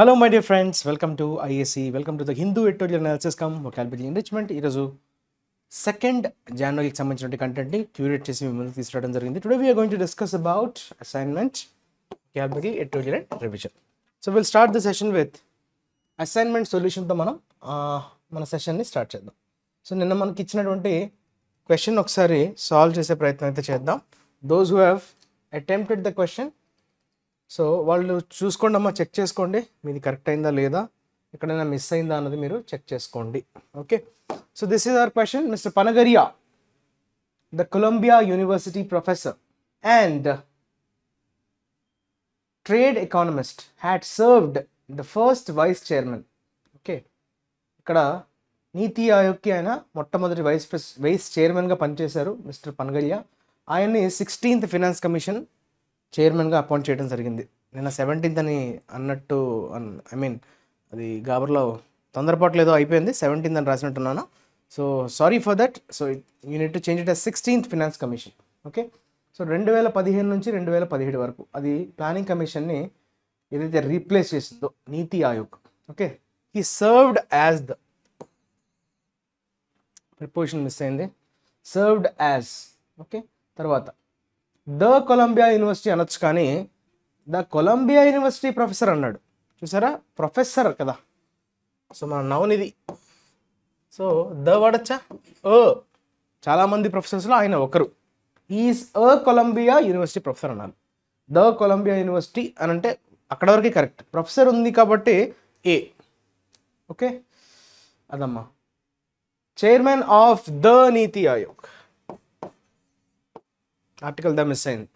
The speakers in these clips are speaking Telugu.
Hello my dear friends welcome to IAC welcome to the Hindu editorial analysis cum vocabulary enrichment ఈరోజు సెకండ్ జనవరికి సంబంధించిన కంటెంట్ని క్యూరేట్ చేసి మిమ్మల్ని తీసుకురావడం జరిగింది today we're going to discuss about assignment vocabulary editorial and revision so will start the session with assignment సొల్యూషన్తో మనం మన సెషన్ని స్టార్ట్ చేద్దాం సో నిన్న మనకి ఇచ్చినటువంటి క్వశ్చన్ ఒకసారి సాల్వ్ చేసే ప్రయత్నం అయితే చేద్దాం those who have attempted the question so వాళ్ళు చూసుకోండి అమ్మా చెక్ చేసుకోండి మీది కరెక్ట్ అయిందా లేదా ఎక్కడైనా మిస్ అయిందా అన్నది మీరు చెక్ చేసుకోండి okay so this is our question mister Panagariya the Columbia University professor and trade economist had served the first vice chairman okay ఇక్కడ నీతి ఆయోగ్కి ఆయన మొట్టమొదటి వైస్ ప్రెస్ వైస్ చైర్మన్గా పనిచేశారు మిస్టర్ పనగరియా ఆయన్ని సిక్స్టీన్త్ ఫినాన్స్ కమిషన్ చైర్మన్గా అపాయింట్ చేయడం జరిగింది నిన్న సెవెంటీన్త్ అని అన్నట్టు ఐ మీన్ అది గాబర్లో తొందరపాటు లేదో అయిపోయింది సెవెంటీన్త్ అని రాసినట్టున్నాను so sorry for that so you need to change it as sixteenth finance commission okay so రెండు వేల పదిహేను నుంచి రెండు వేల పదిహేడు వరకు అది ప్లానింగ్ కమిషన్ని ఏదైతే రీప్లేస్ చేసిందో నీతి ఆయోగ్ ఓకే ఈ served as the preposition miss అయింది సర్వ్డ్ యాజ్ ఓకే తర్వాత ద కొలంబియా యూనివర్సిటీ అనొచ్చు కానీ ద కొలంబియా యూనివర్సిటీ ప్రొఫెసర్ అన్నాడు చూసారా ప్రొఫెసర్ కదా సో మన నౌన్ ఇది సో ద వాడచ్చా ఓ చాలామంది ప్రొఫెసర్స్లో ఆయన ఒకరు is a Columbia University professor అన్నారు ద కొలంబియా యూనివర్సిటీ అని అంటే అక్కడ వరకే కరెక్ట్ ప్రొఫెసర్ ఉంది కాబట్టి ఏ ఓకే అదమ్మా chairman of the NITI Aayog article the miss అయింది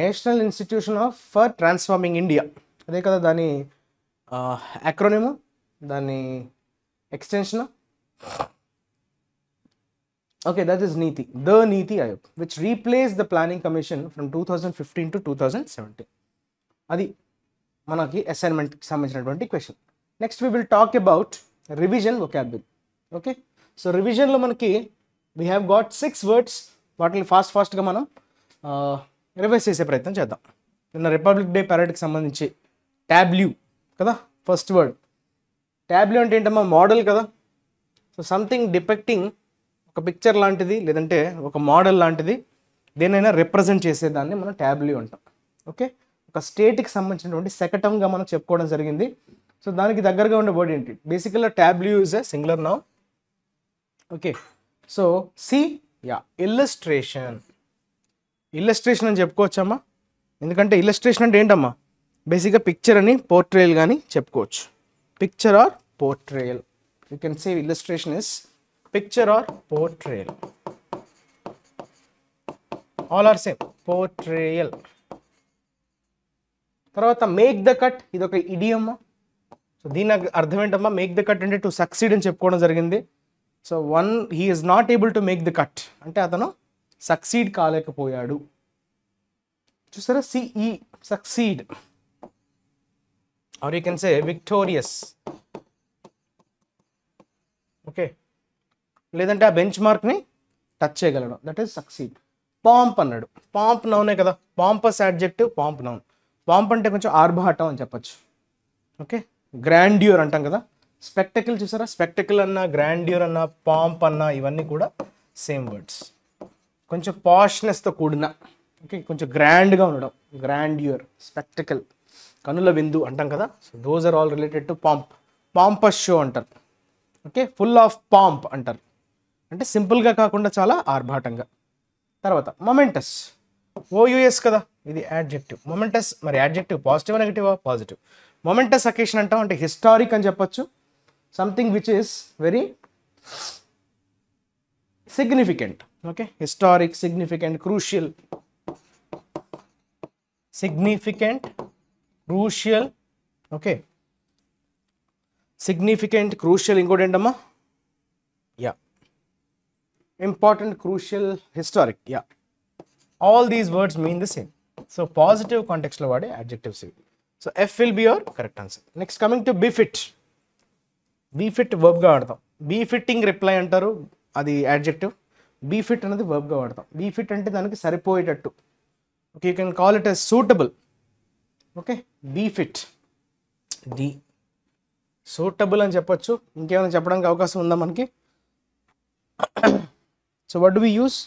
national institution of for transforming India అదే కదా దాని అక్రోనిము దాని extension okay that is NITI the NITI Aayog which replace the planning commission from two thousand fifteen to two thousand seventeen అది మనకి అసైన్మెంట్కి సంబంధించినటువంటి question next we will talk about revision అబ్బాయి ఓకే సో రివిజన్లో మనకి we have got six words వాటిని ఫాస్ట్ ఫాస్ట్గా మనం రివైజ్ చేసే ప్రయత్నం చేద్దాం నిన్న రిపబ్లిక్ డే పరేడ్కి సంబంధించి ట్యాబ్ల్యూ కదా ఫస్ట్ వర్డ్ ట్యాబ్ల్యూ అంటే ఏంటమ్మా మోడల్ కదా సో సంథింగ్ డిపెక్టింగ్ ఒక పిక్చర్ లాంటిది లేదంటే ఒక మోడల్ లాంటిది దేనైనా రిప్రజెంట్ చేసేదాన్ని మనం ట్యాబ్ల్యూ అంటాం ఓకే ఒక స్టేట్కి సంబంధించినటువంటి సెకటంగా మనం చెప్పుకోవడం జరిగింది సో దానికి దగ్గరగా ఉండే వర్డ్ ఏంటి బేసికల్గా tableau is a singular noun okay so C yeah illustration illustration అని చెప్పుకోవచ్చమ్మా ఎందుకంటే ఇల్లస్ట్రేషన్ అంటే ఏంటమ్మా బేసిక్గా పిక్చర్ అని పోర్ట్రేయల్ కానీ చెప్పుకోవచ్చు picture or portrayal you can say illustration is picture or portrayal all are same portrayal తర్వాత మేక్ ద కట్ ఇది ఒక ఇడియమ్మా సో దీని అర్థం ఏంటమ్మా మేక్ ద కట్ అంటే టు సక్సీడ్ అని చెప్పుకోవడం జరిగింది so one he is not able to make the cut అంటే అతను సక్సీడ్ కాలేకపోయాడు చూసారా C succeed or you can say victorious okay లేదంటే ఆ బెంచ్ మార్క్ని టచ్ చేయగలడు దట్ ఈస్ సక్సీడ్ పాంప్ అన్నాడు పాంప్ నౌనే కదా pompous adjective pomp noun pomp అంటే కొంచెం ఆర్భాటం అని చెప్పచ్చు ఓకే గ్రాండ్యూర్ అంటాం కదా స్పెక్టకిల్ చూసారా స్పెక్టకిల్ అన్న గ్రాండ్యూర్ అన్న పాంప్ అన్న ఇవన్నీ కూడా సేమ్ వర్డ్స్ కొంచెం పాష్నెస్తో కూడిన ఓకే కొంచెం గ్రాండ్గా ఉండడం గ్రాండ్యూర్ స్పెక్టకిల్ కనుల విందు అంటాం కదా so those are all related to pomp pompous show అంటారు ఓకే ఫుల్ ఆఫ్ పాంప్ అంటారు అంటే సింపుల్గా కాకుండా చాలా ఆర్భాటంగా తర్వాత మొమెంటస్ ఓయుఎస్ కదా ఇది యాడ్జెక్టివ్ మొమెంటస్ మరి యాడ్జెక్టివ్ పాజిటివ్ నెగిటివా పాజిటివ్ మొమెంటస్ అకేషన్ అంటాం అంటే హిస్టారిక్ అని చెప్పొచ్చు something which is very significant okay historic significant crucial significant crucial okay significant crucial amma yeah important crucial historic yeah all these words mean the same so positive context lo vaade adjectives so f will be your correct answer next coming to befit befit వర్బ్గా వాడతాం బీ ఫిట్టింగ్ రిప్లై అంటారు అది యాడ్జెక్టివ్ బీ ఫిట్ అనేది వర్బ్గా వాడతాం బీ ఫిట్ అంటే దానికి సరిపోయేటట్టు okay you can call it as suitable okay befit D suitable అని చెప్పొచ్చు ఇంకేమైనా చెప్పడానికి అవకాశం ఉందా మనకి so what do we use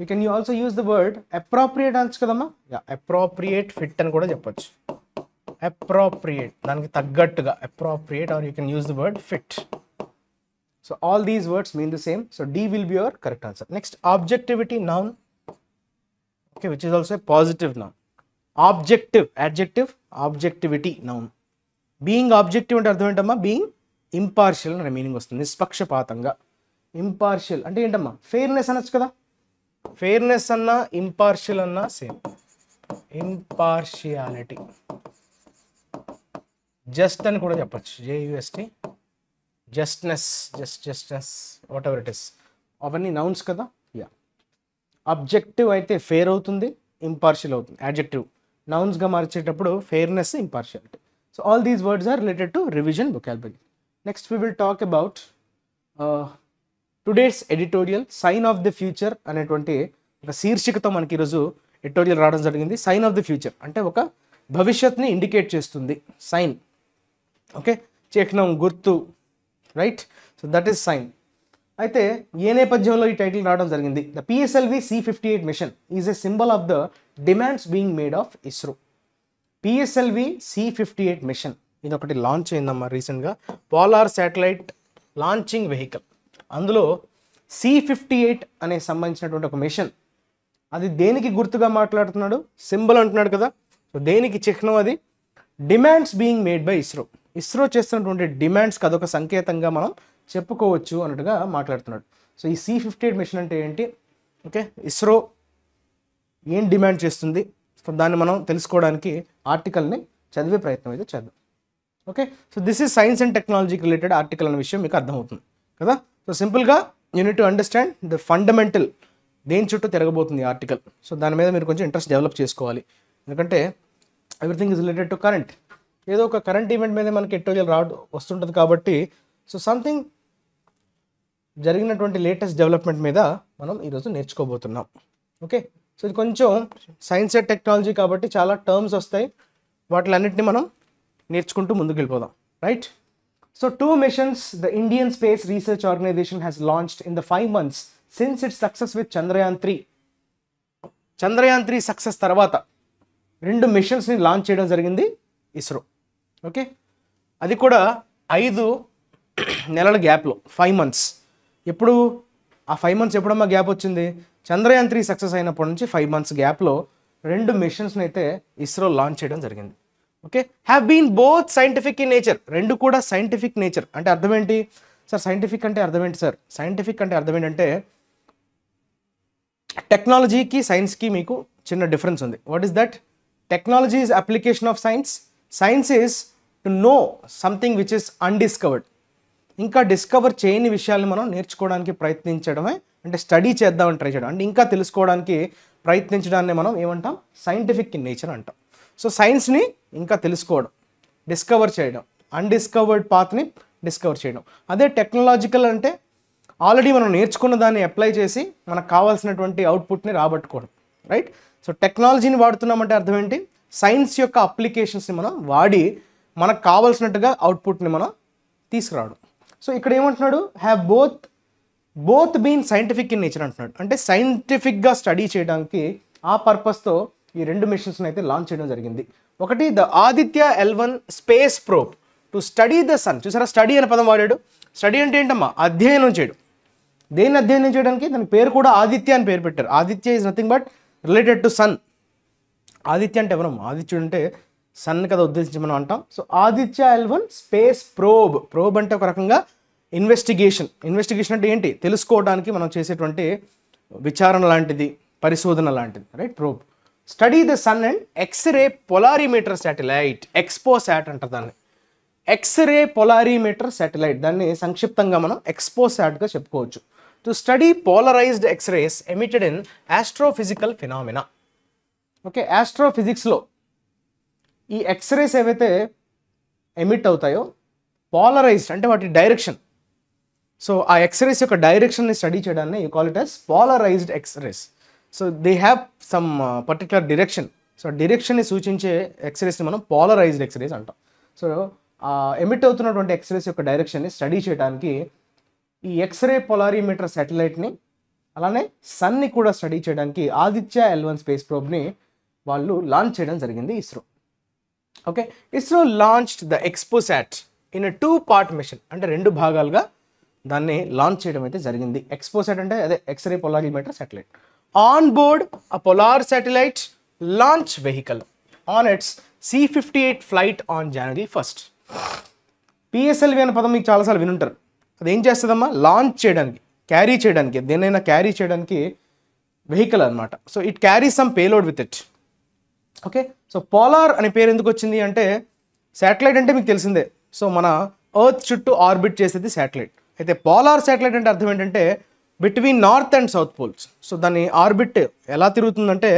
you can you also use the word appropriate అనొచ్చు కదమ్మా అప్రాప్రియేట్ ఫిట్ అని కూడా చెప్పొచ్చు అప్రోప్రియేట్ దానికి తగ్గట్టుగా appropriate or you can use the word fit so all these words mean the same so D will be your correct answer next objectivity noun okay which is also positive noun objective adjective objectivity noun being objective అంటే అర్థం ఏంటమ్మా బీయింగ్ ఇంపార్షియల్ అనే మీనింగ్ వస్తుంది నిష్పక్షపాతంగా ఇంపార్షియల్ అంటే ఏంటమ్మా ఫెయిర్నెస్ అనొచ్చు కదా ఫెయిర్నెస్ అన్నా ఇంపార్షియల్ అన్నా సేమ్ ఇంపార్షియాలిటీ జస్ట్ అని కూడా చెప్పచ్చు J U S T justness just justness whatever it is అవన్నీ నౌన్స్ కదా యా అబ్జెక్టివ్ అయితే ఫేర్ అవుతుంది ఇంపార్షియల్ అవుతుంది యాడ్జెక్టివ్ నౌన్స్గా మార్చేటప్పుడు fairness impartiality so all these words are related to revision vocabulary next we will talk about today's editorial sign of the future అనేటువంటి ఒక శీర్షికతో మనకి ఈరోజు ఎడిటోరియల్ రావడం జరిగింది సైన్ ఆఫ్ ది ఫ్యూచర్ అంటే ఒక భవిష్యత్ని ఇండికేట్ చేస్తుంది సైన్ ఓకే చిహ్నం గుర్తు right so that is sign అయితే ఏ నేపథ్యంలో ఈ టైటిల్ రావడం జరిగింది the PSLV C fifty eight mission is a symbol of the demands being made of ISRO PSLV C fifty eight mission ఇది ఒకటి లాంచ్ అయిందమ్మా రీసెంట్గా పోలార్ శాటిలైట్ లాంచింగ్ వెహికల్ అందులో సి ఫిఫ్టీ ఎయిట్ అనే సంబంధించినటువంటి ఒక మిషన్ అది దేనికి గుర్తుగా మాట్లాడుతున్నాడు సింబల్ అంటున్నాడు కదా సో దేనికి చిహ్నం అది demands being made by ISRO ISRO చేస్తున్నటువంటి డిమాండ్స్ అదొక సంకేతంగా మనం చెప్పుకోవచ్చు అన్నట్టుగా మాట్లాడుతున్నాడు సో ఈ సి ఫిఫ్టీ ఎయిట్ మిషన్ అంటే ఏంటి ఓకే ఇస్రో ఏం డిమాండ్ చేస్తుంది సో దాన్ని మనం తెలుసుకోవడానికి ఆర్టికల్ని చదివే ప్రయత్నం అయితే చేద్దాం okay so this is science and టెక్నాలజీకి రిలేటెడ్ ఆర్టికల్ అనే విషయం మీకు అర్థమవుతుంది కదా సో సింపుల్గా you need to understand the fundamental దేని చుట్టూ తిరగబోతుంది ఆర్టికల్ సో దాని మీద మీరు కొంచెం ఇంట్రెస్ట్ డెవలప్ చేసుకోవాలి ఎందుకంటే everything is related to current ఏదో ఒక కరెంట్ ఈవెంట్ మీద మనకి ఎటోరియల్ రావడం వస్తుంటుంది కాబట్టి సో సంథింగ్ జరిగినటువంటి లేటెస్ట్ డెవలప్మెంట్ మీద మనం ఈరోజు నేర్చుకోబోతున్నాం ఓకే సో ఇది కొంచెం సైన్స్ అండ్ టెక్నాలజీ కాబట్టి చాలా టర్మ్స్ వస్తాయి వాటిలన్నింటినీ మనం నేర్చుకుంటూ ముందుకు వెళ్ళిపోదాం right so two missions the Indian Space Research Organisation has launched in the five months since its success with Chandrayaan three Chandrayaan three success తర్వాత రెండు మిషన్స్ని లాంచ్ చేయడం జరిగింది ఇస్రో ఓకే అది కూడా ఐదు నెలల గ్యాప్లో ఫైవ్ మంత్స్ ఎప్పుడు ఆ ఫైవ్ మంత్స్ ఎప్పుడమ్మా గ్యాప్ వచ్చింది చంద్రయాన్ త్రీ సక్సెస్ అయినప్పటి నుంచి ఫైవ్ మంత్స్ గ్యాప్లో రెండు మిషన్స్ని అయితే ఇస్రో లాంచ్ చేయడం జరిగింది okay have been both scientific in nature రెండు కూడా సైంటిఫిక్ నేచర్ అంటే అర్థం ఏంటి సార్ సైంటిఫిక్ అంటే అర్థం ఏంటి సార్ సైంటిఫిక్ అంటే అర్థం ఏంటంటే టెక్నాలజీకి సైన్స్కి మీకు చిన్న డిఫరెన్స్ ఉంది what is that technology is application of science science is to know something which is undiscovered ఇంకా డిస్కవర్ చేయని విషయాలను మనం నేర్చుకోవడానికి ప్రయత్నించడమే అంటే స్టడీ చేద్దామని ట్రై చేయడం అంటే ఇంకా తెలుసుకోవడానికి ప్రయత్నించడాన్ని మనం ఏమంటాం సైంటిఫిక్ ఇన్ నేచర్ అంటాం సో సైన్స్ని ఇంకా తెలుసుకోవడం డిస్కవర్ చేయడం అన్డిస్కవర్డ్ పాత్ని డిస్కవర్ చేయడం అదే టెక్నాలజికల్ అంటే ఆల్రెడీ మనం నేర్చుకున్న దాన్ని అప్లై చేసి మనకు కావాల్సినటువంటి అవుట్పుట్ని రాబట్టుకోవడం రైట్ సో టెక్నాలజీని వాడుతున్నామంటే అర్థం ఏంటి సైన్స్ యొక్క అప్లికేషన్స్ని మనం వాడి మనకు కావాల్సినట్టుగా అవుట్పుట్ని మనం తీసుకురావడం సో ఇక్కడ ఏమంటున్నాడు have both both been scientific in nature అంటున్నాడు అంటే సైంటిఫిక్గా స్టడీ చేయడానికి ఆ పర్పస్తో ఈ రెండు మిషన్స్ని అయితే లాంచ్ చేయడం జరిగింది ఒకటి the Aditya L one space probe to study the sun చూసారా స్టడీ అనే పదం వాడాడు స్టడీ అంటే ఏంటమ్మా అధ్యయనం చేయడం దేన్ని అధ్యయనం చేయడానికి దాని పేరు కూడా ఆదిత్య అని పేరు పెట్టారు Aditya is nothing but related to sun Aditya అంటే ఎవరమ్మా ఆదిత్యుడు అంటే సన్ కదా ఉద్దేశించి మనం అంటాం so Aditya L one space probe probe అంటే ఒక రకంగా ఇన్వెస్టిగేషన్ ఇన్వెస్టిగేషన్ అంటే ఏంటి తెలుసుకోవడానికి మనం చేసేటువంటి విచారణ లాంటిది పరిశోధన లాంటిది right probe study the sun and X-ray polarimeter satellite XPoSat అంటారు దాన్ని ఎక్స్రే పొలారిమీటర్ శాటిలైట్ దాన్ని సంక్షిప్తంగా మనం ఎక్స్పో శాట్గా చెప్పుకోవచ్చు to study polarised X-rays emitted in astrophysical phenomena okay ఆస్ట్రోఫిజిక్స్లో ఈ ఎక్స్రేస్ ఏవైతే ఎమిట్ అవుతాయో పాలరైజ్డ్ అంటే వాటి డైరెక్షన్ సో ఆ ఎక్స్రేస్ యొక్క డైరెక్షన్ని స్టడీ చేయడాన్ని you call it as polarised X-rays so they have some particular direction so డిరెక్షన్ని సూచించే ఎక్స్రేస్ని మనం పాలరైజ్డ్ ఎక్స్రేస్ అంటాం సో ఎమిట్ అవుతున్నటువంటి ఎక్స్రేస్ యొక్క డైరెక్షన్ని స్టడీ చేయడానికి ఈ ఎక్స్రే పొలారిమీటర్ శాటిలైట్ని అలానే సన్ని కూడా స్టడీ చేయడానికి ఆదిత్య ఎల్వన్ స్పేస్ ప్రోబ్ని వాళ్ళు లాంచ్ చేయడం జరిగింది ISRO okay ISRO launched the XPoSat in two part mission అంటే రెండు భాగాలుగా దాన్ని లాంచ్ చేయడం అయితే జరిగింది ఎక్స్పోసాట్ అంటే అదే X-ray polarimeter satellite on board a polar satellite launch vehicle on its C fifty eight flight on January first PSLV అనే పదం మీకు చాలాసార్లు వినుంటారు అది ఏం చేస్తుందమ్మా లాంచ్ చేయడానికి క్యారీ చేయడానికి దేనైనా క్యారీ చేయడానికి వెహికల్ అనమాట so it carry some payload with it okay so polar అనే పేరు ఎందుకు వచ్చింది అంటే శాటిలైట్ అంటే మీకు తెలిసిందే సో మన ఎర్త్ చుట్టూ ఆర్బిట్ చేసేది శాటిలైట్ అయితే పోలార్ శాటిలైట్ అంటే అర్థం ఏంటంటే between north and south poles so దాన్ని ఆర్బిట్ ఎలా తిరుగుతుందంటే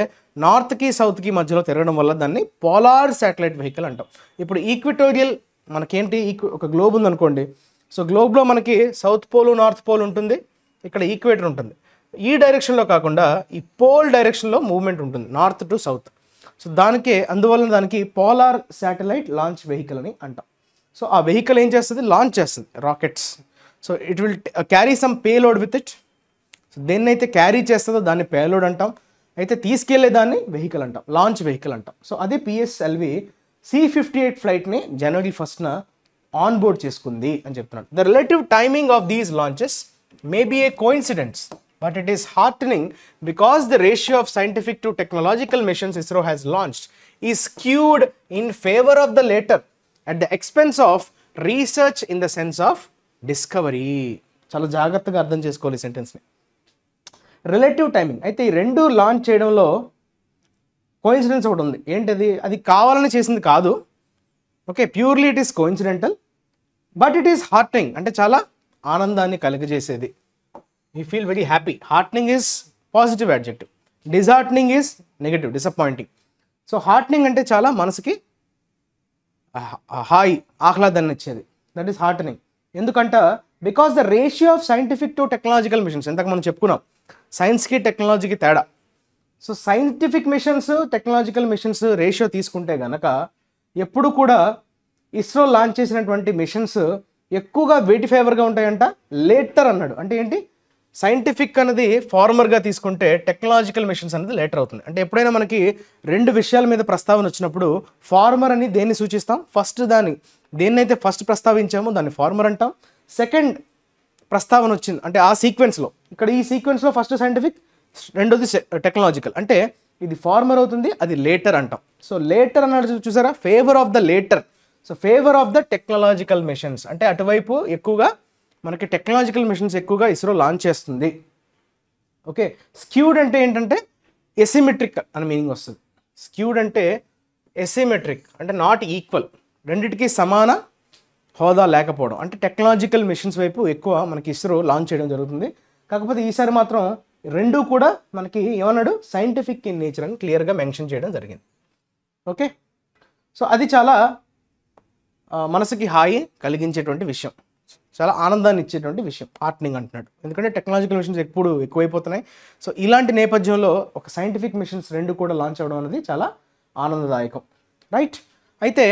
నార్త్కి సౌత్కి మధ్యలో తిరగడం వల్ల దాన్ని పోలార్ శాటిలైట్ వెహికల్ అంటాం ఇప్పుడు ఈక్విటోరియల్ మనకేంటి ఒక గ్లోబ్ ఉందనుకోండి సో గ్లోబ్లో మనకి సౌత్ పోల్ నార్త్ పోల్ ఉంటుంది ఇక్కడ ఈక్వేటర్ ఉంటుంది ఈ డైరెక్షన్లో కాకుండా ఈ పోల్ డైరెక్షన్లో మూవ్మెంట్ ఉంటుంది నార్త్ టు సౌత్ సో దానికే అందువలన దానికి పోలార్ శాటిలైట్ లాంచ్ వెహికల్ అని అంటాం సో ఆ వెహికల్ ఏం చేస్తుంది లాంచ్ చేస్తుంది rockets so it will carry some payload with it so దేన్నైతే క్యారీ చేస్తుందో దాన్ని పేలోడ్ అంటాం అయితే తీసుకెళ్లే దాన్ని వెహికల్ అంటాం లాంచ్ వెహికల్ అంటాం సో అదే పిఎస్ఎల్వి సి ఫిఫ్టీ ఎయిట్ ఫ్లైట్ని జనవరి ఫస్ట్న ఆన్ బోర్డ్ చేసుకుంది అని చెప్తున్నాడు the relative timing of these launches may be a coincidences but it is heartening because the ratio of scientific to technological missions ISRO has launched is skewed in favour of the latter at the expense of research in the sense of discovery చాలా జాగ్రత్తగా అర్థం చేసుకోవాలి ఈ సెంటెన్స్ని రిలేటివ్ టైమింగ్ అయితే ఈ రెండు లాంచ్ చేయడంలో కోయిన్సిడెన్స్ ఒకటి ఉంది ఏంటది అది కావాలని చేసింది కాదు okay purely it is coincidental but it is heartening అంటే చాలా ఆనందాన్ని కలిగజేసేది we feel very happy heartening is positive adjective disheartening is negative disappointing so heartening అంటే చాలా మనసుకి హాయ్ ఆహ్లాదాన్ని ఇచ్చేది దట్ ఈస్ హార్ట్నింగ్ ఎందుకంట because the ratio of scientific to technological missions ఇంతకు మనం చెప్పుకున్నాం సైన్స్కి టెక్నాలజీకి తేడా so scientific missions technological missions ratio తీసుకుంటే గనక ఎప్పుడు కూడా ఇస్రో లాంచ్ చేసినటువంటి మిషన్స్ ఎక్కువగా వేటి ఫేవర్గా ఉంటాయంట లేటర్ అన్నాడు అంటే ఏంటి సైంటిఫిక్ అనేది ఫార్మర్గా తీసుకుంటే టెక్నాలజికల్ మిషన్స్ అనేది లేటర్ అవుతుంది అంటే ఎప్పుడైనా మనకి రెండు విషయాల మీద ప్రస్తావన వచ్చినప్పుడు ఫార్మర్ అని దేన్ని సూచిస్తాం ఫస్ట్ దాన్ని దేన్నైతే ఫస్ట్ ప్రస్తావించామో దాన్ని ఫార్మర్ అంటాం సెకండ్ ప్రస్తావన వచ్చింది అంటే ఆ సీక్వెన్స్లో ఇక్కడ ఈ సీక్వెన్స్లో ఫస్ట్ సైంటిఫిక్ రెండోది టెక్నాలజికల్ అంటే ఇది ఫార్మర్ అవుతుంది అది లేటర్ అంటాం సో లేటర్ అన్నది చూసారా favour of the later so favour of the technological missions అంటే అటువైపు ఎక్కువగా మనకి టెక్నాలజికల్ మిషన్స్ ఎక్కువగా ఇస్రో లాంచ్ చేస్తుంది ఓకే స్క్యూడ్ అంటే ఏంటంటే ఎసిమెట్రిక్ అని మీనింగ్ వస్తుంది స్క్యూడ్ అంటే ఎసిమెట్రిక్ అంటే నాట్ ఈక్వల్ రెండిటికి సమాన హోదా లేకపోవడం అంటే టెక్నాలజికల్ మిషన్స్ వైపు ఎక్కువ మనకి ఇస్రో లాంచ్ చేయడం జరుగుతుంది కాకపోతే ఈసారి మాత్రం రెండూ కూడా మనకి ఏమన్నాడు సైంటిఫిక్ ఇన్ నేచర్ అని క్లియర్గా మెన్షన్ చేయడం జరిగింది ఓకే సో అది చాలా మనసుకి హాయి కలిగించేటువంటి విషయం చాలా ఆనందాన్ని ఇచ్చేటువంటి విషయం ఆర్ట్నింగ్ అంటున్నాడు ఎందుకంటే టెక్నాలజికల్ మిషన్స్ ఎప్పుడు ఎక్కువైపోతున్నాయి సో ఇలాంటి నేపథ్యంలో ఒక సైంటిఫిక్ మిషన్స్ రెండు కూడా లాంచ్ అవ్వడం అనేది చాలా ఆనందదాయకం రైట్ అయితే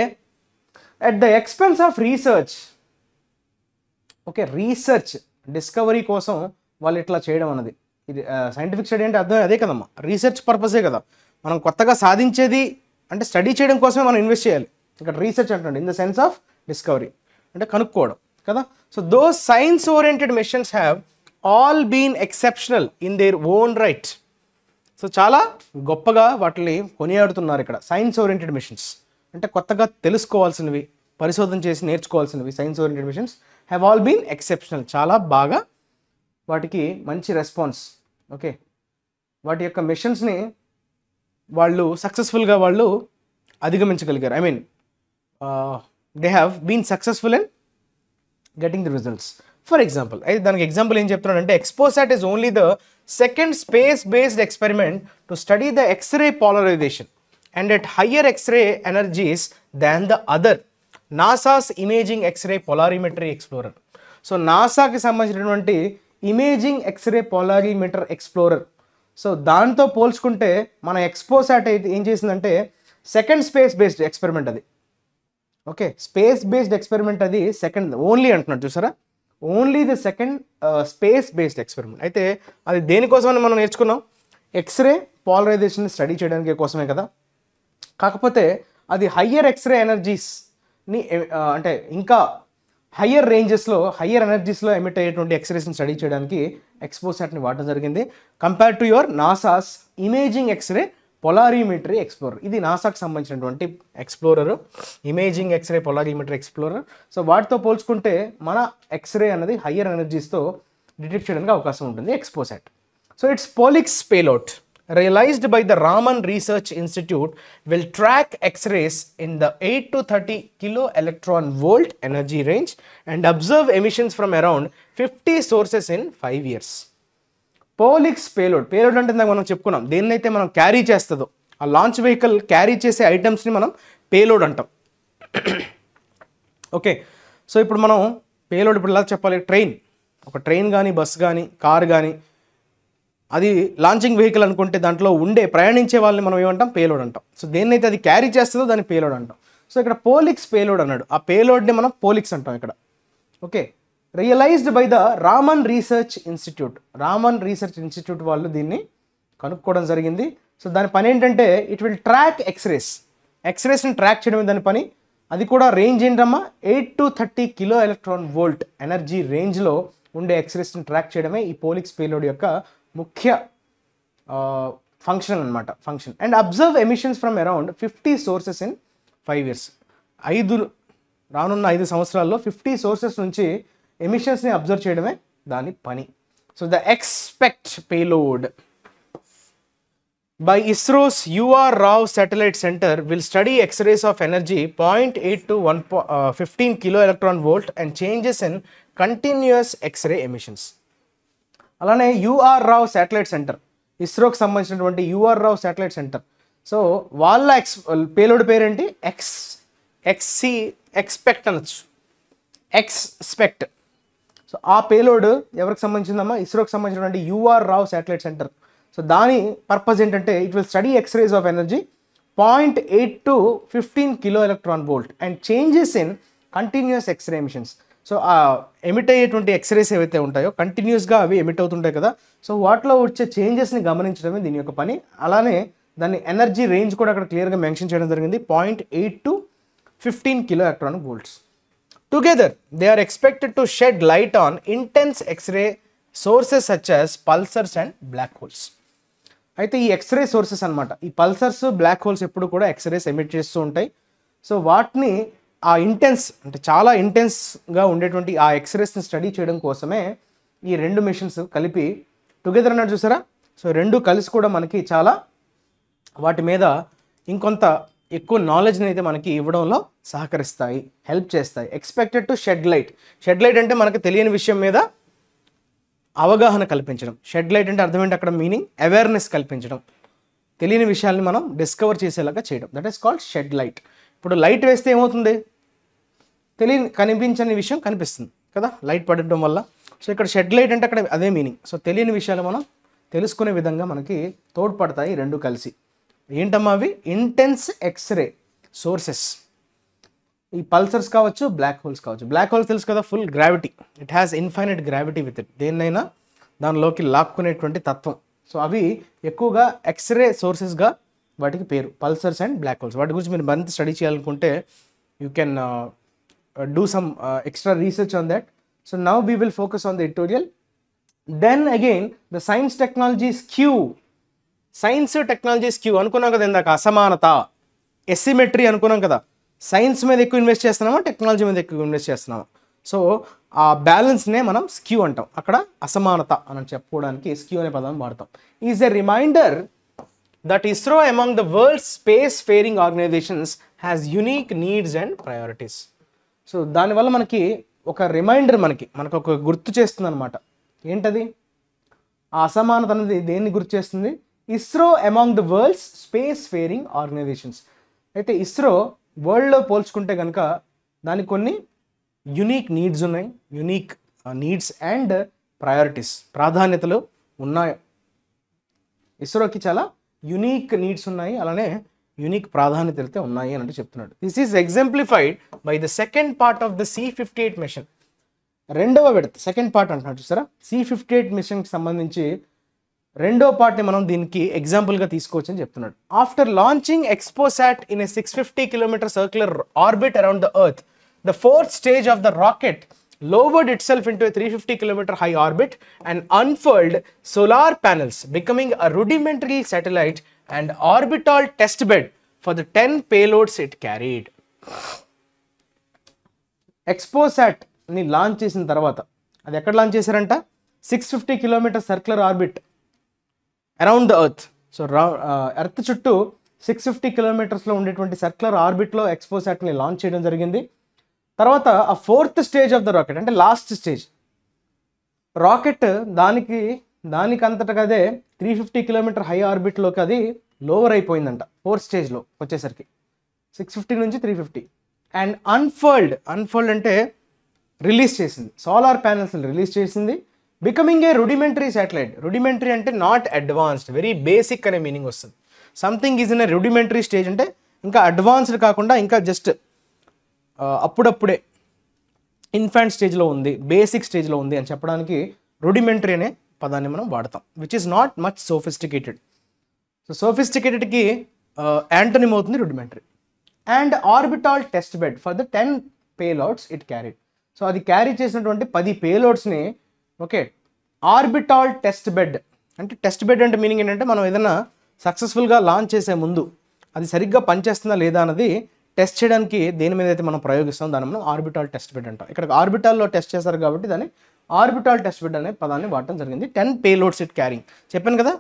at the expense of research okay research discovery కోసం వాళ్ళు ఇట్లా చేయడం అన్నది ఇది సైంటిఫిక్ స్టడీ అంటే అర్థం అదే కదమ్మా రీసెర్చ్ పర్పసే కదా మనం కొత్తగా సాధించేది అంటే స్టడీ చేయడం కోసమే మనం ఇన్వెస్ట్ చేయాలి ఇక్కడ రీసెర్చ్ అంటుండే in the sense of discovery అంటే కనుక్కోవడం కదా so though science oriented missions have all been exceptional in their own right so చాలా గొప్పగా వాటిని కొనియాడుతున్నారు ఇక్కడ సైన్స్ ఓరియంటెడ్ మిషన్స్ అంటే కొత్తగా తెలుసుకోవాల్సినవి పరిశోధన చేసి నేర్చుకోవాల్సినవి science oriented missions have all been exceptional చాలా బాగా వాటికి మంచి రెస్పాన్స్ ఓకే వాటి యొక్క మిషన్స్ని వాళ్ళు సక్సెస్ఫుల్గా వాళ్ళు అధిగమించగలిగారు I mean they have been successful and getting the results for example అయితే దానికి ఎగ్జాంపుల్ ఏం చెప్తున్నానంటే XPoSat is only the second space based experiment to study the X-ray polarization and at higher X-ray energies than the other NASA's imaging X-ray polarimetry explorer so నాసాకి సంబంధించినటువంటి imaging X-ray polarimeter explorer so దాంతో పోల్చుకుంటే మన ఎక్స్పోసాట్ అయితే ఏం చేసిందంటే సెకండ్ స్పేస్ బేస్డ్ ఎక్స్పెరిమెంట్ అది ఓకే స్పేస్ బేస్డ్ ఎక్స్పెరిమెంట్ అది సెకండ్ ఓన్లీ అంటున్నాడు చూసారా only the second space based experiment అయితే అది దేనికోసమని మనం నేర్చుకున్నాం ఎక్స్రే పాలరైజేషన్ స్టడీ చేయడానికి కోసమే కదా కాకపోతే అది హయ్యర్ ఎక్స్రే ఎనర్జీస్ని అంటే ఇంకా హయ్యర్ రేంజెస్లో హయ్యర్ ఎనర్జీస్లో ఎమిట్ అయ్యేటువంటి ఎక్స్రేస్ని స్టడీ చేయడానికి ఎక్స్పోసాట్ని వాడడం జరిగింది compare to your NASA's imaging X-ray polarimetry explorer ఇది నాసాకు సంబంధించినటువంటి explorer imaging X-ray polarimetry explorer so వాటితో పోల్చుకుంటే మన ఎక్స్రే అనేది హయ్యర్ ఎనర్జీస్తో డిటెక్ట్ చేయడానికి అవకాశం ఉంటుంది XPoSat so its POLIX payload realised by the Raman research institute will track X-rays in the eight to thirty kilo electron volt energy range and observe emissions from around fifty sources in five years POLIX payload payload అంటే మనం చెప్పుకున్నాం దేన్నైతే మనం క్యారీ చేస్తుందో ఆ లాంచ్ వెహికల్ క్యారీ చేసే ఐటమ్స్ని మనం పేలోడ్ అంటాం ఓకే సో ఇప్పుడు మనం పేలోడ్ ఇప్పుడు ఎలా చెప్పాలి ట్రైన్ ఒక ట్రైన్ కానీ బస్ కానీ కార్ కానీ అది లాంచింగ్ వెహికల్ అనుకుంటే దాంట్లో ఉండే ప్రయాణించే వాళ్ళని మనం ఏమంటాం పేలోడ్ అంటాం సో దేన్నైతే అది క్యారీ చేస్తుందో దాన్ని పేలోడ్ అంటాం సో ఇక్కడ పోలిక్స్ పేలోడ్ అన్నాడు ఆ పేలోడ్ని మనం పోలిక్స్ అంటాం ఇక్కడ okay realised by the Raman research institute Raman research institute వాళ్ళు దీన్ని కనుక్కోవడం జరిగింది సో దాని పని ఏంటంటే ఇట్ విల్ ట్రాక్ ఎక్స్రేస్ ఎక్స్రేస్ని ట్రాక్ చేయడం దాని పని అది కూడా రేంజ్ ఏంటమ్మా eight to thirty kilo electron volt energy రేంజ్లో ఉండే ఎక్స్రేస్ని ట్రాక్ చేయడమే ఈ పోలిక్స్ పేలోడ్ యొక్క ముఖ్య ఫంక్షన్ అనమాట function and observe emissions from around fifty sources in five years ఐదు రానున్న ఐదు సంవత్సరాల్లో ఫిఫ్టీ సోర్సెస్ నుంచి ఎమిషన్స్ని అబ్జర్వ్ చేయడమే దాని పని so the XSPECT payload by ISRO's UR Rao satellite centre will study X-rays of energy point eight to one fifteen kilo electron volt and changes in continuous X-ray emissions అలానే యూఆర్ రావ్ సాటిలైట్ సెంటర్ ఇస్రోకి సంబంధించినటువంటి UR Rao satellite centre so వాళ్ళ ఎక్స్ పేలోడ్ పేరేంటి ఎక్స్ ఎక్స్సి ఎక్స్పెక్ట్ అనొచ్చు ఎక్స్పెక్ట్ సో ఆ పేలోడ్ ఎవరికి సంబంధించిందమ్మా ఇస్రోకి సంబంధించినటువంటి UR Rao satellite centre so దాని పర్పస్ ఏంటంటే it will study X-rays of energy point eight to fifteen kilo electron volt and changes in continuous X-ray missions so ఆ ఎమిట్ అయ్యేటువంటి ఎక్స్రేస్ ఏవైతే ఉంటాయో కంటిన్యూస్గా అవి ఎమిట్ అవుతుంటాయి కదా సో వాటిలో వచ్చే చేంజెస్ని గమనించడమే దీని యొక్క పని అలానే దాని ఎనర్జీ రేంజ్ కూడా అక్కడ క్లియర్గా మెన్షన్ చేయడం జరిగింది point eight to fifteen kilo electron volts Together, they are expected to shed light on intense X-ray sources such as pulsars and black holes అయితే ఈ ఎక్స్రే సోర్సెస్ అనమాట ఈ పల్సర్స్ బ్లాక్ హోల్స్ ఎప్పుడు కూడా ఎక్స్రేస్ ఎమిట్ చేస్తూ ఉంటాయి సో వాటిని ఆ ఇంటెన్స్ అంటే చాలా ఇంటెన్స్గా ఉండేటువంటి ఆ ఎక్స్రేస్ని స్టడీ చేయడం కోసమే ఈ రెండు మిషన్స్ కలిపి టుగెదర్ అన్నట్టు చూసారా సో రెండు కలిసి కూడా మనకి చాలా వాటి మీద ఇంకొంత ఎక్కువ నాలెడ్జ్ని అయితే మనకి ఇవ్వడంలో సహకరిస్తాయి హెల్ప్ చేస్తాయి expected to shed light shed light అంటే మనకు తెలియని విషయం మీద అవగాహన కల్పించడం షెడ్ లైట్ అంటే అర్థం ఏంటి అక్కడ మీనింగ్ అవేర్నెస్ కల్పించడం తెలియని విషయాల్ని మనం డిస్కవర్ చేసేలాగా చేయడం that is called shed light ఇప్పుడు లైట్ వేస్తే ఏమవుతుంది తెలియని కనిపించని విషయం కనిపిస్తుంది కదా లైట్ పడడం వల్ల సో ఇక్కడ షెడ్ లైట్ అంటే అక్కడ అదే మీనింగ్ సో తెలియని విషయాలు మనం తెలుసుకునే విధంగా మనకి తోడ్పడతాయి రెండు కలిసి ఏంటమ్మా అవి ఇంటెన్స్ ఎక్స్రే సోర్సెస్ ఈ పల్సర్స్ కావచ్చు బ్లాక్ హోల్స్ కావచ్చు బ్లాక్ హోల్స్ తెలుసు కదా full gravity it has infinite gravity with it దేన్నైనా దానిలోకి లాక్కునేటువంటి తత్వం సో అవి ఎక్కువగా ఎక్స్రే సోర్సెస్గా వాటికి పేరు పల్సర్స్ అండ్ బ్లాక్ హోల్స్ వాటి గురించి మీరు మరింత స్టడీ చేయాలనుకుంటే you can do some extra research on that so now we will focus on the editorial then again the science technologies skew science technologies skew అనుకున్నాం కదా ఇందాక అసమానత ఎస్సిమెట్రీ అనుకున్నాం కదా సైన్స్ మీద ఎక్కువ ఇన్వెస్ట్ చేస్తున్నామా టెక్నాలజీ మీద ఎక్కువ ఇన్వెస్ట్ చేస్తున్నామా సో ఆ బ్యాలెన్స్నే మనం స్క్యూ అంటాం అక్కడ అసమానత అని చెప్పుకోవడానికి స్క్యూ అనే పదం వాడతాం is a reminder that ISRO among the world space faring organisations has unique needs and priorities so దానివల్ల మనకి ఒక రిమైండర్ మనకి మనకు ఒక గుర్తు చేస్తుంది అనమాట ఏంటది ఆ అసమానత అనేది దేన్ని గుర్తు చేస్తుంది ISRO among the world's space faring organisations అయితే ఇస్రో వరల్డ్లో పోల్చుకుంటే కనుక దానికి కొన్ని యునీక్ నీడ్స్ ఉన్నాయి యునీక్ నీడ్స్ అండ్ ప్రయారిటీస్ ప్రాధాన్యతలు ఉన్నాయి ఇస్రోకి చాలా యునీక్ నీడ్స్ ఉన్నాయి అలానే యునీక్ ప్రాధాన్యతలు అయితే ఉన్నాయి అని అంటే చెప్తున్నాడు this is exemplified by the second part of the C fifty eight mission రెండవ విడత సెకండ్ పార్ట్ అంటున్నాడు చూసారా సి ఫిఫ్టీ ఎయిట్ మిషన్కి సంబంధించి రెండో పార్ట్ని మనం దీనికి ఎగ్జాంపుల్గా తీసుకోవచ్చు అని చెప్తున్నాడు after launching XPoSat in a six fifty kilometre circular orbit around the earth the fourth stage of the rocket lowered lowered itself into a 350 kilometer high orbit and unfurled solar panels, becoming a rudimentary satellite and orbital testbed for the 10 payloads it carried. ఎక్స్పోసాట్ని లాంచ్ చేసిన తర్వాత అది ఎక్కడ లాంచ్ చేశారంట six fifty kilometre circular orbit around the earth so earth చుట్టూ సిక్స్ ఫిఫ్టీ కిలోమీటర్స్లో ఉండేటువంటి సర్క్యులర్ ఆర్బిట్లో ఎక్స్పోసాట్ని లాంచ్ చేయడం జరిగింది తర్వాత ఆ fourth stage of the rocket అంటే లాస్ట్ స్టేజ్ రాకెట్ దానికి దానికంతటగదే త్రీ ఫిఫ్టీ కిలోమీటర్ హై ఆర్బిట్లోకి అది లోవర్ అయిపోయిందంట ఫోర్త్ స్టేజ్లో వచ్చేసరికి సిక్స్ ఫిఫ్టీ నుంచి three fifty and unfurled unfurled అంటే రిలీజ్ చేసింది సోలార్ ప్యానెల్స్ని రిలీజ్ చేసింది becoming a rudimentary satellite rudimentary అంటే నాట్ అడ్వాన్స్డ్ వెరీ బేసిక్ అనే మీనింగ్ వస్తుంది something is in a rudimentary stage అంటే ఇంకా అడ్వాన్స్డ్ కాకుండా ఇంకా జస్ట్ అప్పుడప్పుడే ఇన్ఫాంట్ స్టేజ్లో ఉంది బేసిక్ స్టేజ్లో ఉంది అని చెప్పడానికి రుడిమెంటరీ అనే పదాన్ని మనం వాడతాం which is not much sophisticated so సోఫిస్టికేటెడ్కి యాంటనిమ్ అవుతుంది rudimentary and orbital test bed for the ten payloads it carried so అది క్యారీ చేసినటువంటి పది పేలోడ్స్ని ఓకే ఆర్బిటాల్ టెస్ట్ బెడ్ అంటే టెస్ట్ బెడ్ అంటే మీనింగ్ ఏంటంటే మనం ఏదైనా సక్సెస్ఫుల్గా లాంచ్ చేసే ముందు అది సరిగ్గా పనిచేస్తుందా లేదా అన్నది టెస్ట్ చేయడానికి దేని మీద అయితే మనం ప్రయోగిస్తాం దాన్ని మనం ఆర్బిటాల్ టెస్ట్ బెడ్ అంటాం ఇక్కడ ఆర్బిటాల్లో టెస్ట్ చేస్తారు కాబట్టి దాన్ని ఆర్బిటాల్ టెస్ట్ బెడ్ అనే పదాన్ని వాడటం జరిగింది టెన్ పేలోడ్స్ ఇట్ క్యారింగ్ చెప్పాను కదా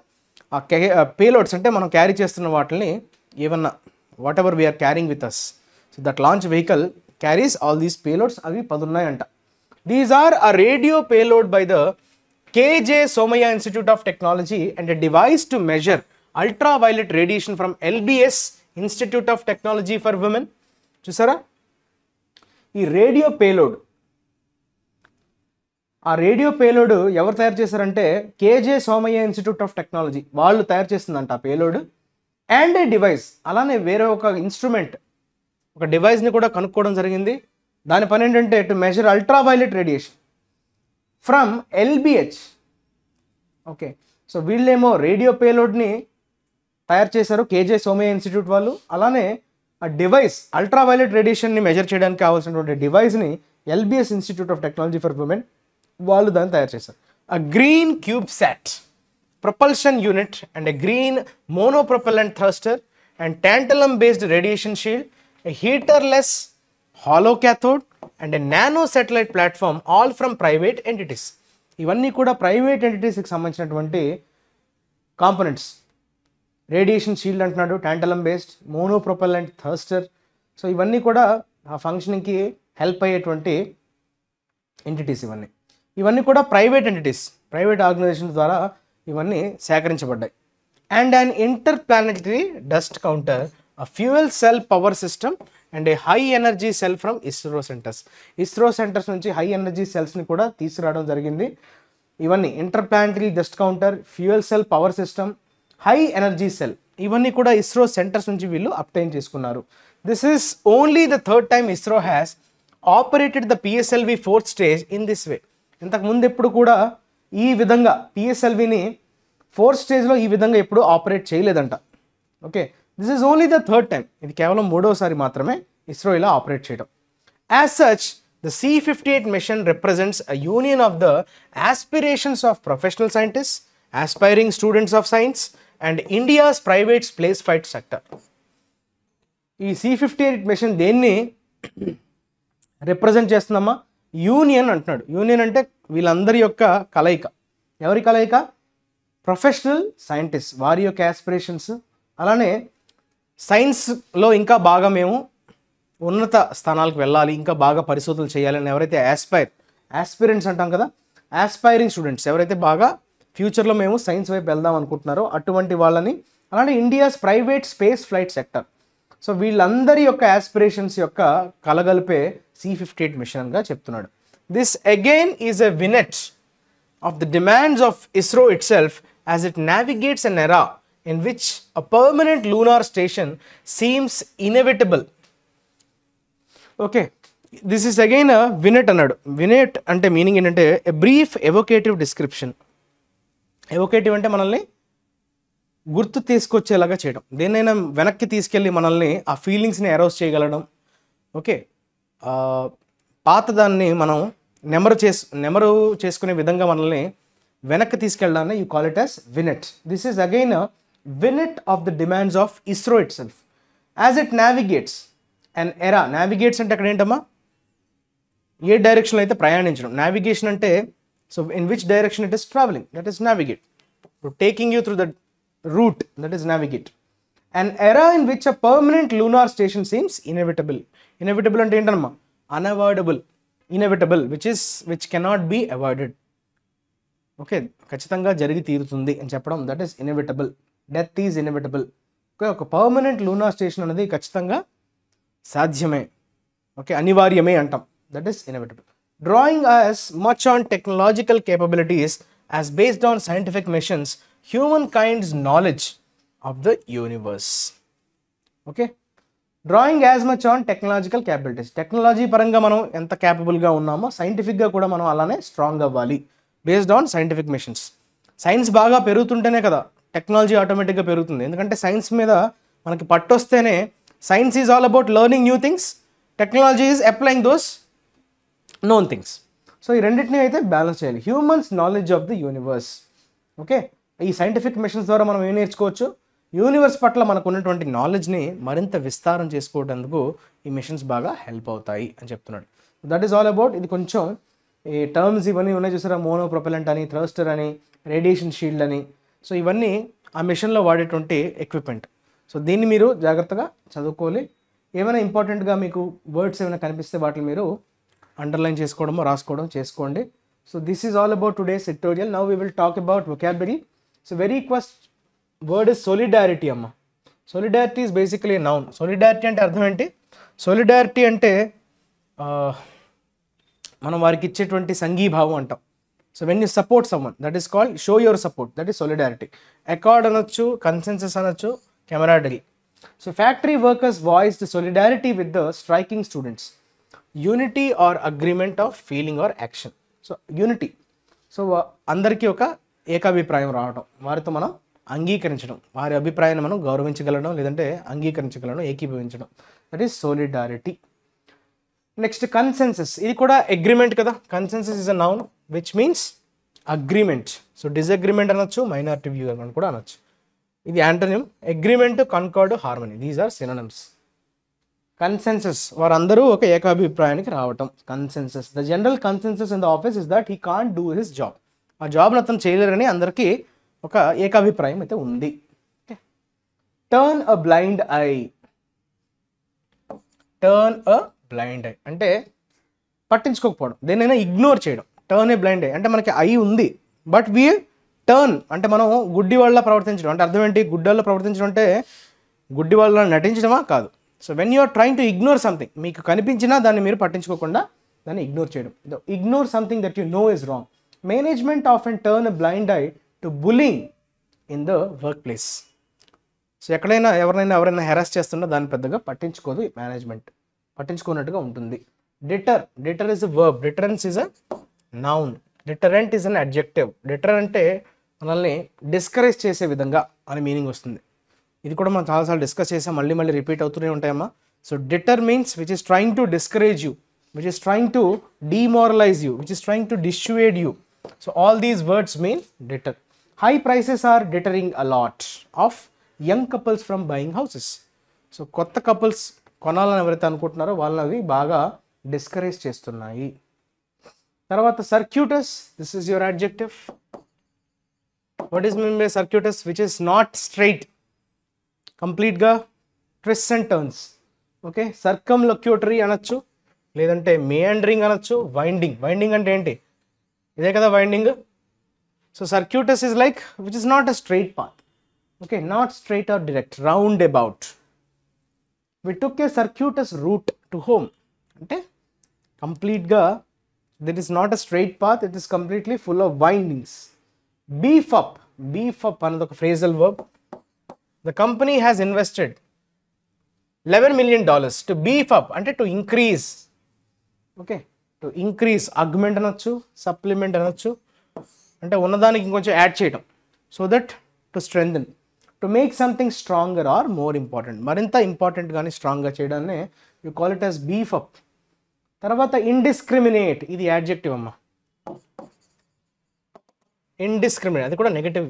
ఆ పేలోడ్స్ అంటే మనం క్యారీ చేస్తున్న వాటిని ఏమన్నా whatever we are carrying with us so that launch vehicle carries all these payloads అవి పదున్నాయంట these are a radio payload by the KJ Somaiya institute of technology and a device to measure ultra violet radiation from LBS institute of technology for women చూసారా ఈ రేడియో పేలోడ్ ఆ రేడియో పేలోడ్ ఎవరు తయారు చేశారంటే KJ Somaiya institute of technology వాళ్ళు తయారు చేస్తుందంట ఆ పేలోడ్ అండ్ ఏ డివైస్ అలానే వేరే ఒక ఇన్స్ట్రుమెంట్ ఒక డివైస్ని కూడా కనుక్కోవడం జరిగింది దాని పని ఏంటంటే to measure ultraviolet radiation from LBS okay so వీళ్ళేమో రేడియో పేలోడ్ని తయారు చేశారు కేజే సోమయ్య ఇన్స్టిట్యూట్ వాళ్ళు అలానే ఆ డివైస్ అల్ట్రావైలెట్ రేడియేషన్ని మెజర్ చేయడానికి కావాల్సినటువంటి డివైస్ని LBS institute of technology for women వాళ్ళు దాన్ని తయారు చేశారు ఆ green cube sat propulsion unit and a green monopropellant thruster and tantalum based radiation shield heaterless hollow cathode and nano satellite platform all from private entities ఇవన్నీ కూడా ప్రైవేట్ ఎంటిటీస్కి సంబంధించినటువంటి కాంపోనెంట్స్ రేడియేషన్ షీల్డ్ అంటున్నాడు టాంటలం బేస్డ్ మోనోప్రొపల్లెంట్ థర్స్టర్ సో ఇవన్నీ కూడా ఆ ఫంక్షనింగ్కి హెల్ప్ అయ్యేటువంటి ఎంటిటీస్ ఇవన్నీ ఇవన్నీ కూడా ప్రైవేట్ ఎంటిటీస్ ప్రైవేట్ ఆర్గనైజేషన్ ద్వారా ఇవన్నీ సేకరించబడ్డాయి and an interplanetary dust counter fuel cell power system and a high energy cell from ISRO centres ISRO centres నుంచి హై ఎనర్జీ సెల్స్ని కూడా తీసుకురావడం జరిగింది ఇవన్నీ interplanetary dust counter fuel cell power system high energy cell ఇవన్నీ కూడా ఇస్రో సెంటర్స్ నుంచి వీళ్ళు అప్టైన్ చేసుకున్నారు this is only the third time ISRO has operated the PSLV fourth stage in this way ఇంతకుముందు ఎప్పుడు కూడా ఈ విధంగా పిఎస్ఎల్విని ఫోర్త్ స్టేజ్లో ఈ విధంగా ఎప్పుడు ఆపరేట్ చేయలేదంట okay this is only the third time ఇది కేవలం మూడోసారి మాత్రమే ఇస్రో ఇలా ఆపరేట్ చేయడం as such the C fifty eight mission represents a union of the aspirations of professional scientist aspiring students of science and India's private space flight sector ఈ సి ఫిఫ్టీ ఎయిట్ మిషన్ దేన్ని రిప్రజెంట్ చేస్తుందమ్మా యూనియన్ అంటున్నాడు యూనియన్ అంటే వీళ్ళందరి యొక్క కలయిక ఎవరి కలయిక ప్రొఫెషనల్ సైంటిస్ట్ వారి యొక్క ఆస్పిరేషన్స్ అలానే సైన్స్లో ఇంకా బాగా మేము ఉన్నత స్థానాలకు వెళ్ళాలి ఇంకా బాగా పరిశోధనలు చేయాలని ఎవరైతే యాస్పైర్ యాస్పిరెంట్స్ అంటాం కదా యాస్పైరింగ్ స్టూడెంట్స్ ఎవరైతే బాగా ఫ్యూచర్లో మేము సైన్స్ వైపు వెళ్దాం అనుకుంటున్నారో అటువంటి వాళ్ళని అలానే India's private space flight sector so వీళ్ళందరి యొక్క యాస్పిరేషన్స్ యొక్క కలగలిపే సి ఫిఫ్టీ ఎయిట్ మిషన్గా చెప్తున్నాడు this again is a vignette of the demands of ISRO itself as it navigates an era in which a permanent lunar station seems inevitable. Okay, this is again vignette అన్నాడు వినెట్ అంటే మీనింగ్ ఏంటంటే ఎ బ్రీఫ్ ఎవోకేటివ్ డిస్క్రిప్షన్ ఎవోకేటివ్ అంటే మనల్ని గుర్తు తీసుకొచ్చేలాగా చేయడం దేన్నైనా వెనక్కి తీసుకెళ్ళి మనల్ని ఆ ఫీలింగ్స్ని అరౌస్ చేయగలడం ఓకే పాత దాన్ని మనం నెమరు చేసు నెమరు చేసుకునే విధంగా మనల్ని వెనక్కి తీసుకెళ్ళడాన్ని you call it as vignette this is again willet of the demands of ISRO itself as it navigates an era navigates అంటే అక్కడ ఏంటమ్మా ఏ డైరెక్షన్లో అయితే ప్రయాణించడం నావిగేషన్ అంటే so in which direction it is travelling that is navigate taking you through that route that is navigate and era in which a permanent lunar station seems inevitable inevitable అంటే ఏంటమ్మా unavoidable inevitable which is which cannot be avoided okay ఖచ్చితంగా జరిగి తీరుతుంది అని చెప్పడం that is inevitable death is inevitable okay ఒక పర్మనెంట్ లూనా స్టేషన్ అనేది ఖచ్చితంగా సాధ్యమే ఓకే అనివార్యమే అంటాం that is inevitable drawing as much on technological capabilities as based on scientific missions humankind's knowledge of the universe okay drawing as much on technological capabilities technology పరంగా మనం ఎంత క్యాపబుల్గా ఉన్నామో సైంటిఫిక్గా కూడా మనం అలానే స్ట్రాంగ్ అవ్వాలి based on scientific missions science బాగా పెరుగుతుంటేనే కదా టెక్నాలజీ ఆటోమేటిక్గా పెరుగుతుంది ఎందుకంటే సైన్స్ మీద మనకి పట్టొస్తేనే science is all about learning new things technology is applying those known things so ఈ రెండింటిని అయితే బ్యాలెన్స్ చేయాలి humans knowledge of the universe okay ఈ సైంటిఫిక్ మిషన్స్ ద్వారా మనం ఏం నేర్చుకోవచ్చు యూనివర్స్ పట్ల మనకు ఉన్నటువంటి నాలెడ్జ్ని మరింత విస్తారం చేసుకోవటందుకు ఈ మిషన్స్ బాగా హెల్ప్ అవుతాయి అని చెప్తున్నాడు దట్ ఈస్ ఆల్ అబౌట్ ఇది కొంచెం ఈ టర్మ్స్ ఇవన్నీ ఉన్నాయి చూసారా మోనో ప్రొపెలెంట్ అని థ్రస్టర్ అని రేడియేషన్ షీల్డ్ అని సో ఇవన్నీ ఆ మిషన్లో వాడేటువంటి ఎక్విప్మెంట్ సో దీన్ని మీరు జాగ్రత్తగా చదువుకోవాలి ఏమైనా ఇంపార్టెంట్గా మీకు వర్డ్స్ ఏమైనా కనిపిస్తే వాటిని మీరు అండర్లైన్ చేసుకోవడము రాసుకోవడం చేసుకోండి so this is all about today's editorial now we will talk about vocabulary so very first word is solidarity అమ్మ solidarity is basically noun solidarity అంటే అర్థం ఏంటి సోలిడారిటీ అంటే మనం వారికి ఇచ్చేటువంటి సంఘీభావం అంటాం so when you support someone that is called show your support that is solidarity accord అనొచ్చు కన్సెన్సెస్ అనొచ్చు camaraderie so factory workers voice the solidarity with the striking students unity or agreement of feeling or action so unity so అందరికీ ఒక ఏకాభిప్రాయం రావడం వారితో మనం అంగీకరించడం వారి అభిప్రాయాన్ని మనం గౌరవించగలడం లేదంటే అంగీకరించగలడం ఏకీభవించడం that is solidarity next consensus ఇది కూడా అగ్రిమెంట్ కదా consensus is a noun which means agreement so disagreement అనొచ్చు మైనార్టీ వ్యూ అని కూడా అనొచ్చు ఇది antonym agreement concord harmony these are synonyms consensus వారందరూ ఒక ఏకాభిప్రాయానికి రావటం consensus the general consensus in the office is that he can't do his job ఆ జాబ్ను అతను చేయలేరని అందరికీ ఒక ఏకాభిప్రాయం అయితే ఉంది turn a blind I turn a blind eye అంటే పట్టించుకోకపోవడం దేనైనా ఇగ్నోర్ చేయడం టర్న్ ఏ బ్లైండ్ ఐ అంటే మనకి ఐ ఉంది బట్ వీ టర్న్ అంటే మనం గుడ్డి వాళ్ళ ప్రవర్తించడం అంటే అర్థం ఏంటి గుడ్డల్లో ప్రవర్తించడం అంటే గుడ్డి వాళ్ళ నటించడమా కాదు so when you are trying to ignore something మీకు కనిపించినా దాన్ని మీరు పట్టించుకోకుండా దాన్ని ఇగ్నోర్ చేయడం ignore something that you know is wrong management of and turn blind eye to bullying in the workplace so ఎక్కడైనా ఎవరినైనా ఎవరైనా హెరాస్ చేస్తున్నా దాన్ని పెద్దగా పట్టించుకోదు మేనేజ్మెంట్ పట్టించుకున్నట్టుగా ఉంటుంది deter deter is verb deterrence is a noun deterrent is an adjective deter అంటే మనల్ని డిస్కరేజ్ చేసే విధంగా అని మీనింగ్ వస్తుంది ఇది కూడా మనం చాలాసార్లు డిస్కస్ చేసాం మళ్ళీ మళ్ళీ రిపీట్ అవుతూనే ఉంటాయమ్మా so deter means which is trying to discourage you which is trying to demoralise you which is trying to dissuade you so all these words mean deter high prices are deterring a lot of young couples from buying houses so కొత్త కపుల్స్ కొనాలని ఎవరైతే అనుకుంటున్నారో వాళ్ళు అవి బాగా డిస్కరేజ్ చేస్తున్నాయి తర్వాత circuitous this is your adjective what is mean by circuitous which is not straight కంప్లీట్గా ట్రిస్ and turns okay circumlocutory అనొచ్చు లేదంటే మేయాండ్రింగ్ అనొచ్చు వైండింగ్ వైండింగ్ అంటే ఏంటి ఇదే కదా winding so circuitous is like which is not a straight path okay not straight or direct round about we took a circuitous route to home అంటే కంప్లీట్గా that is not a straight path it is completely full of windings beef up beef up అన్నది ఒక phrasal verb the company has invested eleven million dollars to beef up అంటే to increase okay to increase augment అనొచ్చు సప్లిమెంట్ అనొచ్చు అంటే ఉన్నదానికి ఇంకొంచెం యాడ్ చేయడం so that to strength to make something stronger or more important మరింత ఇంపార్టెంట్ కానీ స్ట్రాంగ్గా చేయడాన్ని you call it as beef up తర్వాత ఇండిస్క్రిమినేట్ ఇది యాడ్జెక్టివ్ అమ్మా ఇండిస్క్రిమినేట్ అది కూడా negative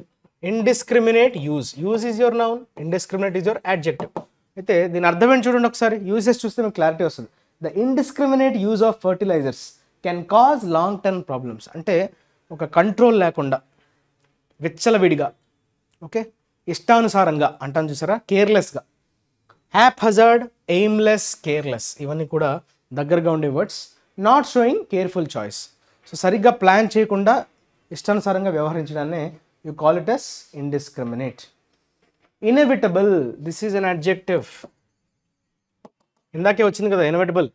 indiscriminate use use is your noun indiscriminate is your adjective అయితే దీని అర్థం ఏంటి చూడండి ఒకసారి యూజెస్ చూస్తే మీకు క్లారిటీ వస్తుంది the indiscriminate use of fertilisers can cause long term problems అంటే ఒక కంట్రోల్ లేకుండా విచ్చలవిడిగా ఓకే ఇష్టానుసారంగా అంటాను చూసారా కేర్లెస్గా హ్యాప్ హజార్డ్ ఎయిమ్లెస్ కేర్లెస్ ఇవన్నీ కూడా దగ్గరగా ఉండే words not showing careful choice so సరిగ్గా ప్లాన్ చేయకుండా ఇష్టానుసారంగా వ్యవహరించడాన్ని you call it as indiscriminate inevitable this is an adjective ఇందాకే వచ్చింది కదా ఇన్ఎవిటబుల్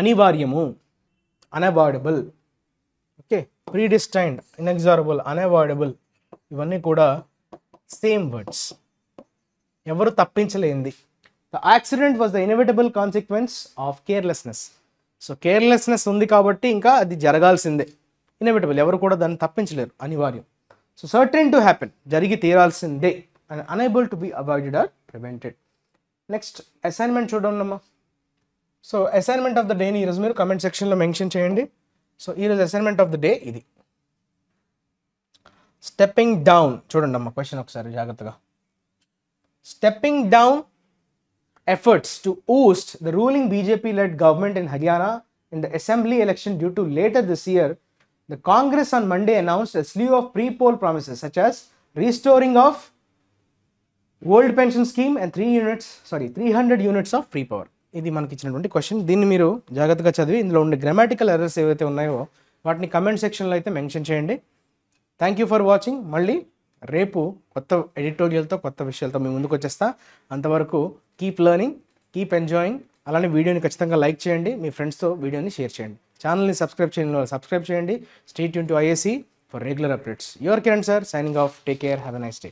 అనివార్యము unavoidable okay predestined inexorable unavoidable ఇవన్నీ కూడా సేమ్ వర్డ్స్ ఎవరు తప్పించలేంది the accident was the inevitable consequence of carelessness so carelessness ఉంది కాబట్టి ఇంకా అది జరగాల్సిందే ఇన్ఎవిటబుల్ ఎవరు కూడా దాన్ని తప్పించలేరు అనివార్యం సో సర్టెన్ టు హ్యాపెన్ జరిగి తీరాల్సిందే and unable to be avoided or prevented next assignment అమ్మా so assignment of the day ఈరోజు మీరు కమెంట్ సెక్షన్లో మెన్షన్ చేయండి సో ఈరోజు అసైన్మెంట్ ఆఫ్ ద డే ఇది స్టెప్పింగ్ డౌన్ చూడండి అమ్మ క్వశ్చన్ ఒకసారి జాగ్రత్తగా stepping down efforts to oust the ruling BJP led government in Haryana in the assembly election due to later this year the Congress on Monday announce the sleeve of pre pole promises such as restoring of old pension scheme and three units sorry three hundred units of free power ఇది మనకి ఇచ్చినటువంటి క్వశ్చన్ దీన్ని మీరు జాగ్రత్తగా చదివి ఇందులో ఉండే గ్రామాటికల్ ఎర్రర్స్ ఏవైతే ఉన్నాయో వాటిని కమెంట్ సెక్షన్లో అయితే మెన్షన్ చేయండి థ్యాంక్ యూ ఫర్ వాచింగ్ మళ్ళీ రేపు కొత్త ఎడిటోరియల్తో కొత్త విషయాలతో మేము ముందుకు వచ్చేస్తా అంతవరకు కీప్ లెర్నింగ్ కీప్ ఎంజాయింగ్ అలానే వీడియోని ఖచ్చితంగా లైక్ చేయండి మీ ఫ్రెండ్స్తో వీడియోని షేర్ చేయండి ఛానల్ని సబ్స్క్రైబ్ చేయండి సబ్స్క్రైబ్ చేయండి స్టేట్ యూన్ to IAC for regular updates your Kiran sir signing off take care have a nice day